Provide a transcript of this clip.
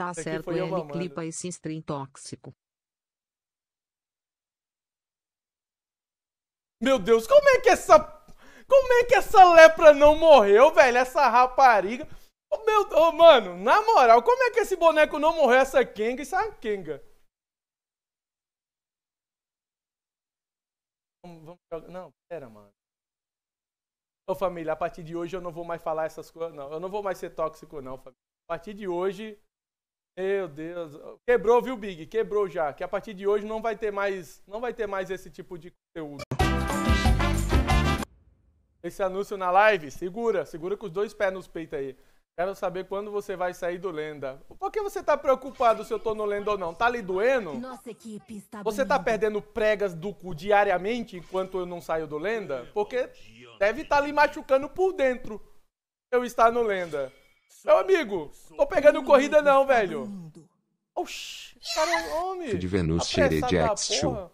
Tá é certo, ele clipa esse stream tóxico. Meu Deus, como é que essa. Como é que essa lepra não morreu, velho? Essa rapariga. Oh, meu oh, mano, na moral, como é que esse boneco não morreu? Essa Kenga e essa é Kenga. Vamos, Não, pera, mano. Ô família, a partir de hoje eu não vou mais falar essas coisas, não. Eu não vou mais ser tóxico, não, família. A partir de hoje, meu Deus, quebrou, viu, Big? Quebrou já. Que a partir de hoje não vai ter mais, não vai ter mais esse tipo de conteúdo. Esse anúncio na live, segura, segura com os dois pés nos peitos aí. Quero saber quando você vai sair do Lenda. Por que você tá preocupado se eu tô no Lenda ou não? Tá lhe doendo? Nossa equipe está Você tá perdendo pregas do cu diariamente enquanto eu não saio do Lenda? Porque né? deve estar tá lhe machucando por dentro eu estar no Lenda. Meu amigo, tô pegando corrida não, velho. Oxi, cara, homem. De Venus Xere Jax Show.